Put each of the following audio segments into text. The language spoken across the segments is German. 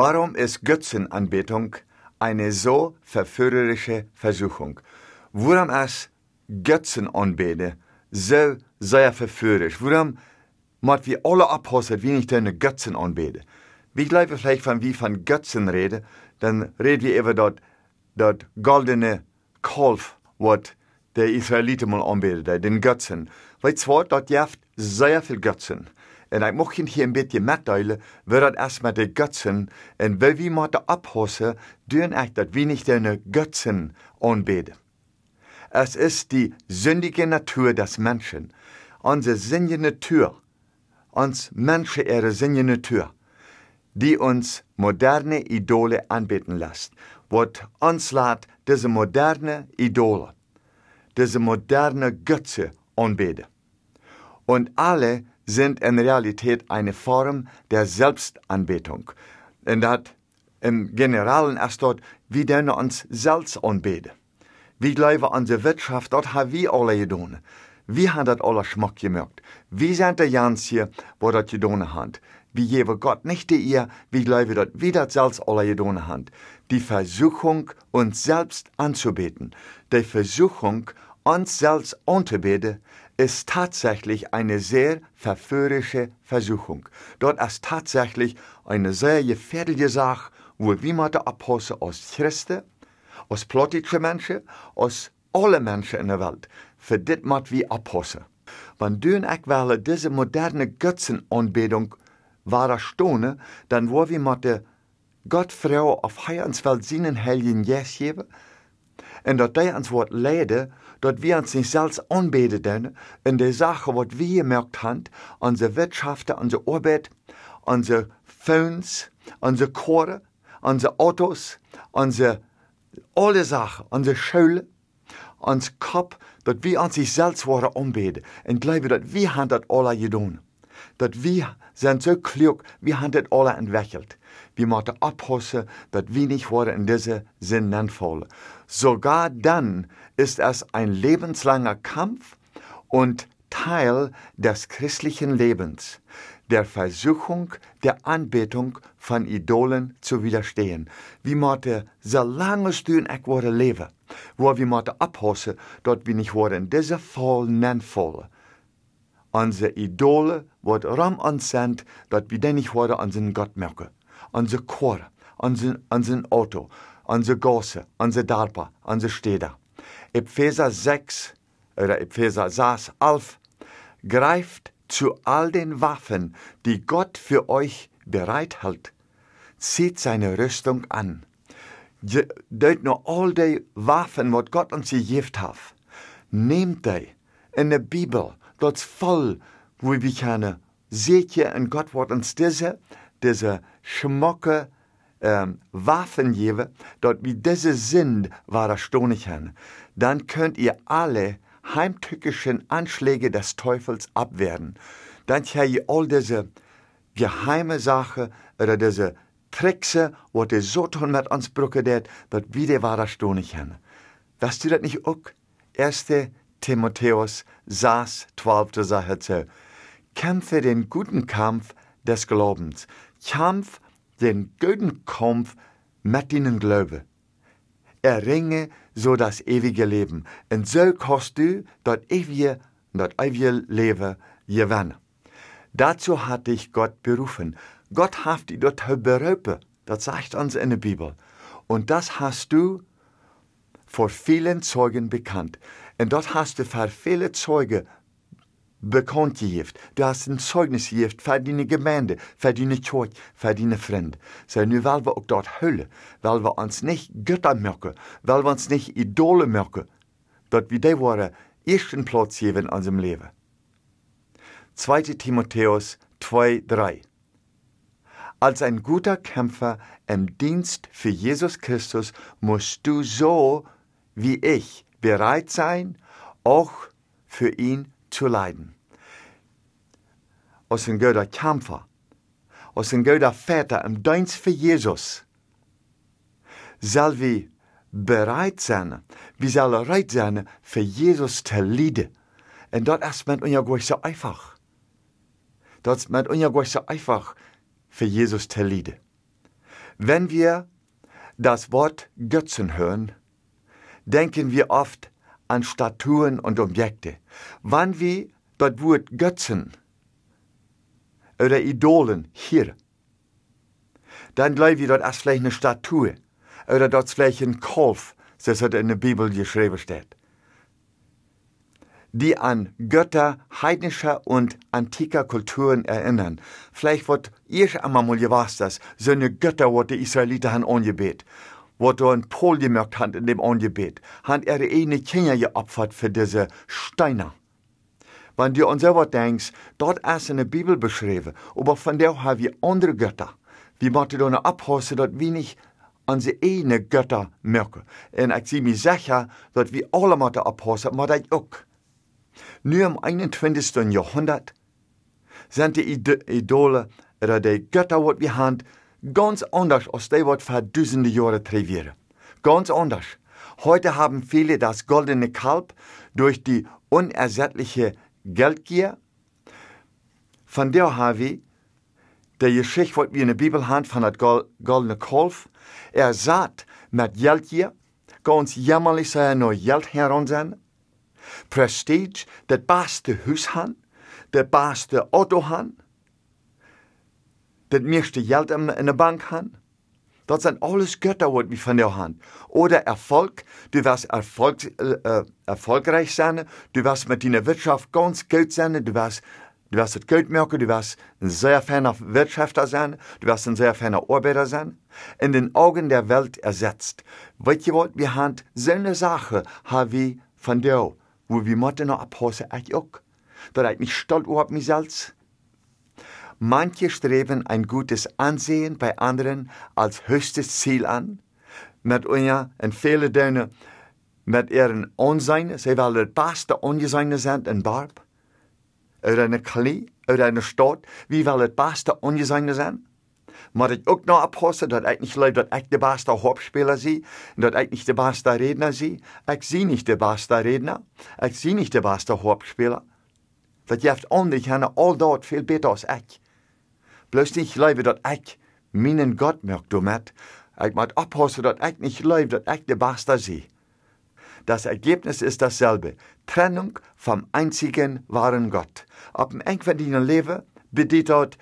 Warum ist Götzenanbetung eine so verführerische Versuchung? Warum ist Götzenanbete so sehr verführerisch? Warum macht wie alle Apostel wenig den Götzen Wie ich wir vielleicht von wie von Götzen rede, dann reden wir über dort dort goldene Kalf, was der Israeliten mal anbetet, den Götzen. Weil zwar dort jaft sehr viel Götzen. En ik mocht je een beetje metduilen, wil dat als met de Götzen. En wil wie moeten ophossen, doen echt dat wie niet de Götzen aanbeden. Es ist die sündige Natur des Menschen. Unsere sinne Natur, uns Menschen ere sinne Natur, die uns moderne Idole anbeten lässt, wird uns lässt diese moderne Idole, diese moderne Götze anbeten. Und alle sind in Realität eine Form der Selbstanbetung. En dat im Generalen ist dort, wie denn uns selbst anbeten. Wie bleiben unsere Wirtschaft, dort haben wir alle getan. Wie haben das alle Schmuck gemerkt. Wie sind die Jans hier, wo das getan hat? Wie geben Gott nicht die ihr, wie bleiben dort wir das selbst alle getan hat? Die Versuchung, uns selbst anzubeten. Die Versuchung, und selbst Unterbede ist tatsächlich eine sehr verführerische Versuchung. Dort ist tatsächlich eine sehr gefährliche Sache, wo wie man der Apostel aus Christen, aus politische Menschen, aus alle Menschen in der Welt, für dit mat wie Apostel. Wenn dünn ich diese moderne Götzenanbetung wahrer Stone, dann wo wir mit der Gottfrau auf Heianswelt seinen Heiligen Jes geben, und dort die ans leiden, dat wir uns nicht selbst anbeten in der Sache, was wir gemerkt haben, unsere Wirtschaften, unsere Arbeit, unsere Phones, unsere Chore, unsere Autos, unsere alle Sachen, unsere Schule, unser Kopf, dass wir uns nicht selbst waren anbeten und glauben, dass wir haben das alle getan dat wir sind so klug, wir haben das alle entwickelt. Wir müssen abpassen, dass wir nicht worden in diese Sinne nennvoll. Sogar dann ist es ein lebenslanger Kampf und Teil des christlichen Lebens, der Versuchung der Anbetung von Idolen zu widerstehen. Wir müssen so lange stehen, ich leben, wo wir müssen abpassen, dass wir nicht worden in diese Fall nennvoll. Onze idolen worden ram ontzend dat we dennig worden aan zijn God merken. Onze koren, onze, onze auto, onze gossen, onze darpa, onze Städter. Epheser 6 oder Epheser 6, 11 greift zu all den Waffen, die Gott für euch bereithält. Zieht seine Rüstung an. Deut nur all die Waffen, die Gott uns gegeben hat. Nehmt die in der Bibel, God's val hoe wie kan zeker en Gott wird uns diese diese schmokke ähm, Waffen geben, dort wie diese sind, war das Stonichern. Dann könnt ihr alle heimtückischen Anschläge des Teufels abwehren. Dann habt ihr all diese geheime Sache oder diese Trickse, wo der Soton mit uns brücke, dort wieder war das Stonichern. Weißt du das nicht auch? Erste Timotheus saß, zwölfter Sätze, kämpfe den guten Kampf des Glaubens, Kampf den guten Kampf mit deinem Glaube. Erringe so das ewige Leben, und so kannst du dort ewige, das ewige Leben gewinnen. Dazu hat dich Gott berufen. Gott hat dich dort berufen. Das sagt uns in der Bibel. Und das hast du vor vielen Zeugen bekannt. Und dort hast du für viele Zeuge bekannt gegift. Du hast ein Zeugnis gegift für deine Gemeinde, für deine Kirche, für deine Freunde. So, nun wollen wir auch dort hüllen, weil wir uns nicht Götter merken, weil wir uns nicht Idole merken, dort wir die waren ersten Platz geben in unserem Leben. 2. Timotheus 2, 3 Als ein guter Kämpfer im Dienst für Jesus Christus musst du so wie ich bereit sein, auch für ihn zu leiden. Aus dem Gud kämpfa. Och sen Gud fäta om döns för Jesus. Zal wir bereit sein, wir sollen bereit sein für Jesus zu till lide. En dat är med ungefär so einfach. Das ist mit ungefähr so einfach für Jesus zu leiden. Wenn wir das Wort Götzen hören, denken wir oft an Statuen und Objekte. Wann wir dort Wort Götzen oder Idolen hier, dann bleiben wir dort erst vielleicht eine Statue oder dort vielleicht ein Kolf, so es in der Bibel geschrieben steht, die an Götter heidnischer und antiker Kulturen erinnern. Vielleicht wird ihr einmal mal gewusst, dass so eine Götter, die die Israeliten haben angebet wat du ein Pol gemerkt hast in dem Angebet, hat er eine Kinder geopfert für diese Steine. Wenn du an selber denkst, dort ist in der Bibel beschrieben, aber von der haben wir andere Götter. Wie macht ihr dann abhassen, dort wenig an sie eine Götter merken. Und ich sehe mir sicher, dass wir alle machen abhassen, aber das auch. Nur im 21. Jahrhundert sind die Idole oder die Götter, die wir haben, ganz anders, als die wird vor tausende Jahre trivieren. Ganz anders. Heute haben viele das goldene Kalb durch die unersättliche Geldgier. Von der habe der Geschichte, was wir in der von das goldene Kalb. Er sagt, mit Geldgier, ganz jämmerlich sei er nur Geld heran Prestige, das beste Haus haben, das beste Auto das meiste Geld in der Bank haben? Das sind alles Götter, was wir von dir haben. Oder Erfolg. Du wirst Erfolg, äh, erfolgreich sein. Du wirst mit deiner Wirtschaft ganz gut sein. Du wirst, du wirst das Geld merken. Du wirst ein sehr feiner Wirtschafter sein. Du wirst ein sehr feiner Arbeiter sein. In den Augen der Welt ersetzt. Weißt ihr was? Wir haben so eine Sache, haben wir von dir, wo wir müssen noch abhauen, eigentlich auch. Da ich mich stolz auf mich selbst. Manche streben ein gutes Ansehen bei anderen als höchstes Ziel an. Mit unja en vele deunen met ihren Onsein. Sie wollen het beste Onsein sein in Barb. Uit een klee, uit een Stadt, Wie wollen het beste Onsein zijn? Maar ik ook nog oppassen dat ik niet leid dat ik der beste hopspeler zie. En ich nicht der beste redner zie. Ich zie nicht der beste redner. ich zie nicht der beste hopspeler. Das je hebt anderen al dat veel beter als ich. Bloß nicht leibe, dat ek meinen Gott merk du met. Ich mag oppassen dat ek nicht leibe, dat ek der beste zie. Das Ergebnis ist dasselbe. Trennung vom einzigen wahren Gott. Ab dem Ende deiner Leben bedeutet,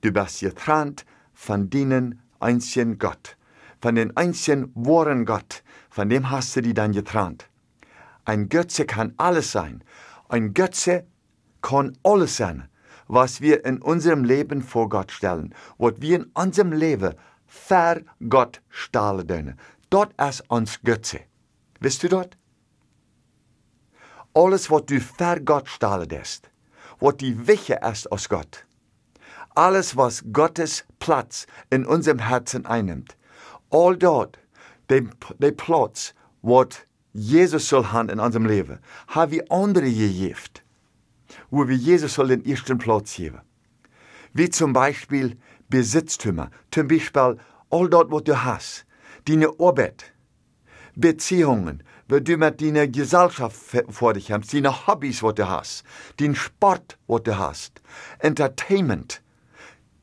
du bist getrennt von deinem einzigen Gott. Von dem einzigen wahren Gott. Von dem hast du dich dann getrennt. Ein Götze kann alles sein. Ein Götze kann alles sein was wir in unserem Leben vor Gott stellen, was wir in unserem Leben ver Gott stellen dürfen. Dort ist uns Götze. Wisst du dort? Alles, was du ver Gott stellen was die Wiche ist aus Gott, alles, was Gottes Platz in unserem Herzen einnimmt, all dort, der Platz, was Jesus soll haben in unserem Leben, haben wir andere gegeben wo wir Jesus soll den ersten Platz geben. Wie zum Beispiel Besitztümer, zum Beispiel all dort, was du hast, deine Arbeit, Beziehungen, wo du mit deiner Gesellschaft vor dich hast, deine Hobbys, was du hast, den Sport, was du hast, Entertainment,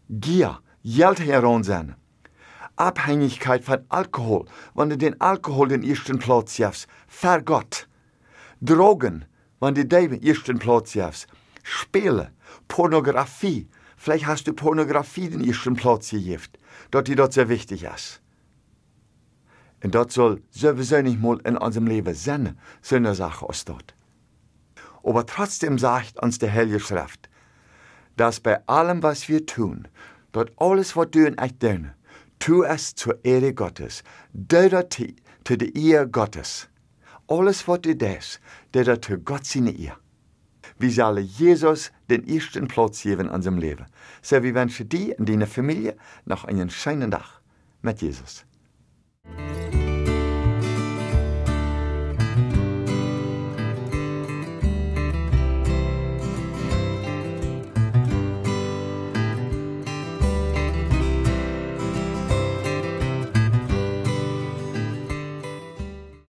Gier, Geld heransen, Abhängigkeit von Alkohol, wenn du den Alkohol den ersten Platz gibst, Vergott, Drogen, wenn die Damen ersten Platz haben. Spielen, Pornografie. Vielleicht hast du Pornografie den ersten Platz gegeben. Dort die dort sehr wichtig ist. Und das soll sowieso nicht mal in unserem Leben sein, so eine Sache aus dort. Aber trotzdem sagt uns der Heilige Schrift, dass bei allem, was wir tun, dort alles, was du und ich tun, tu es zur Ehre Gottes, dort zu der Ehe Gottes alles, was du das, der dat für Gott seine ihr. Wir sollen Jesus den ersten Platz geben an seinem Leben. So, wir wünschen dir und deiner Familie noch einen schönen Tag mit Jesus.